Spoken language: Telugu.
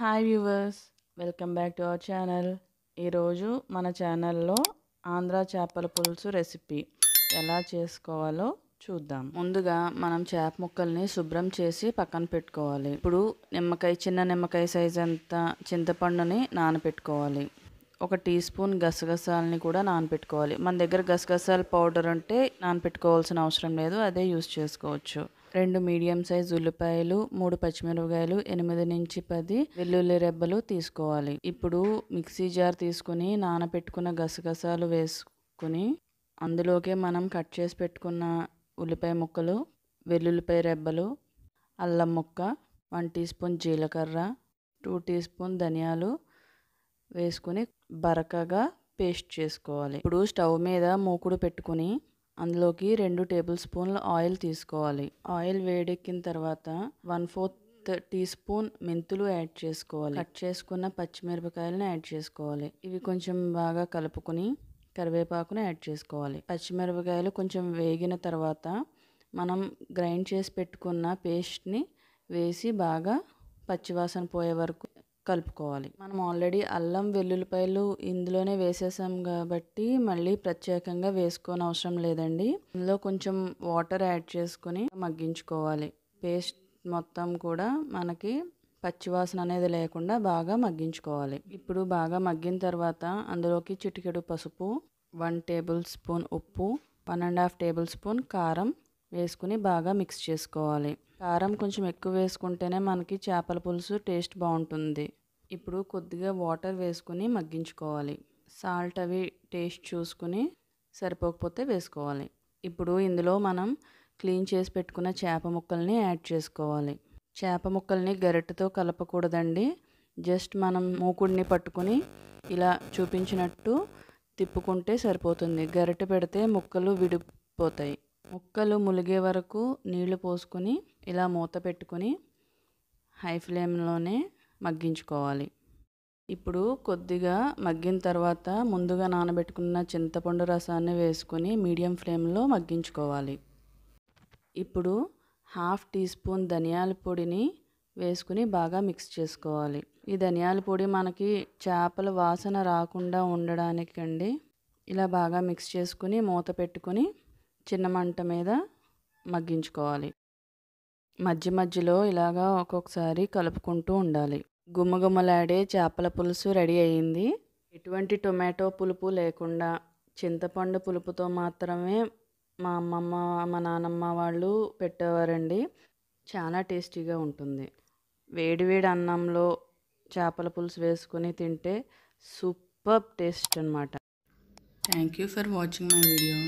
hi viewers welcome back to our channel ఈరోజు మన ఛానల్లో ఆంధ్ర చేపల పులుసు రెసిపీ ఎలా చేసుకోవాలో చూద్దాం ముందుగా మనం చేప ముక్కల్ని శుభ్రం చేసి పక్కన పెట్టుకోవాలి ఇప్పుడు నిమ్మకాయ చిన్న నిమ్మకాయ సైజ్ అంత చింతపండుని నానబెట్టుకోవాలి ఒక టీ స్పూన్ గసగసాలని కూడా నానబెట్టుకోవాలి మన దగ్గర గసగసాల పౌడర్ ఉంటే నానబెట్టుకోవాల్సిన అవసరం లేదు అదే యూస్ చేసుకోవచ్చు రెండు మీడియం సైజ్ ఉల్లిపాయలు మూడు పచ్చిమిరపకాయలు ఎనిమిది నుంచి పది వెల్లుల్లి రెబ్బలు తీసుకోవాలి ఇప్పుడు మిక్సీ జార్ తీసుకుని నానబెట్టుకున్న గసగసాలు వేసుకుని అందులోకే మనం కట్ చేసి పెట్టుకున్న ఉల్లిపాయ ముక్కలు వెల్లుల్లిపాయ రెబ్బలు అల్లం ముక్క వన్ టీ స్పూన్ జీలకర్ర టూ టీ స్పూన్ ధనియాలు వేసుకుని బరకగా పేస్ట్ చేసుకోవాలి ఇప్పుడు స్టవ్ మీద మూకుడు పెట్టుకుని అందులోకి రెండు టేబుల్ స్పూన్ల ఆయిల్ తీసుకోవాలి ఆయిల్ వేడెక్కిన తర్వాత వన్ ఫోర్త్ టీ స్పూన్ మెంతులు యాడ్ చేసుకోవాలి కట్ చేసుకున్న పచ్చిమిరపకాయలను యాడ్ చేసుకోవాలి ఇవి కొంచెం బాగా కలుపుకుని కరివేపాకును యాడ్ చేసుకోవాలి పచ్చిమిరపకాయలు కొంచెం వేగిన తర్వాత మనం గ్రైండ్ చేసి పెట్టుకున్న పేస్ట్ని వేసి బాగా పచ్చివాసన పోయే వరకు కలుపుకోవాలి మనం ఆల్రెడీ అల్లం వెల్లుల్లిపాయలు ఇందులోనే వేసేసాం కాబట్టి మళ్ళీ ప్రత్యేకంగా వేసుకోని అవసరం లేదండి ఇందులో కొంచెం వాటర్ యాడ్ చేసుకుని మగ్గించుకోవాలి పేస్ట్ మొత్తం కూడా మనకి పచ్చివాసన అనేది లేకుండా బాగా మగ్గించుకోవాలి ఇప్పుడు బాగా మగ్గిన తర్వాత అందులోకి చిటికెడు పసుపు వన్ టేబుల్ స్పూన్ ఉప్పు one and half tablespoon కారం వేసుకుని బాగా మిక్స్ చేసుకోవాలి కారం కొంచెం ఎక్కువ వేసుకుంటేనే మనకి చేపల పులుసు టేస్ట్ బాగుంటుంది ఇప్పుడు కొద్దిగా వాటర్ వేసుకుని మగ్గించుకోవాలి సాల్ట్ అవి టేస్ట్ చూసుకుని సరిపోకపోతే వేసుకోవాలి ఇప్పుడు ఇందులో మనం క్లీన్ చేసి పెట్టుకున్న చేప ముక్కల్ని యాడ్ చేసుకోవాలి చేప ముక్కల్ని గరిటెతో కలపకూడదండి జస్ట్ మనం మూకుడిని పట్టుకుని ఇలా చూపించినట్టు తిప్పుకుంటే సరిపోతుంది గరిట పెడితే ముక్కలు విడిపోతాయి ముక్కలు ములిగే వరకు నీళ్లు పోసుకొని ఇలా మూత పెట్టుకొని హై ఫ్లేమ్లోనే మగ్గించుకోవాలి ఇప్పుడు కొద్దిగా మగ్గిన తర్వాత ముందుగా నానబెట్టుకున్న చింతపండు రసాన్ని వేసుకొని మీడియం ఫ్లేమ్లో మగ్గించుకోవాలి ఇప్పుడు హాఫ్ టీ స్పూన్ ధనియాల పొడిని వేసుకుని బాగా మిక్స్ చేసుకోవాలి ఈ ధనియాల పొడి మనకి చేపల వాసన రాకుండా ఉండడానికండి ఇలా బాగా మిక్స్ చేసుకుని మూత పెట్టుకుని చిన్న మంట మీద మగ్గించుకోవాలి మధ్య మధ్యలో ఇలాగా ఒక్కొక్కసారి కలుపుకుంటూ ఉండాలి గుమ్మగుమ్మలాడే చేపల పులుసు రెడీ అయ్యింది ఎటువంటి టొమాటో పులుపు లేకుండా చింతపండు పులుపుతో మాత్రమే మా అమ్మమ్మ మా నానమ్మ వాళ్ళు పెట్టేవారండి చాలా టేస్టీగా ఉంటుంది వేడివేడి అన్నంలో చేపల పులుసు వేసుకొని తింటే సూపర్ టేస్ట్ అనమాట thank you for watching my video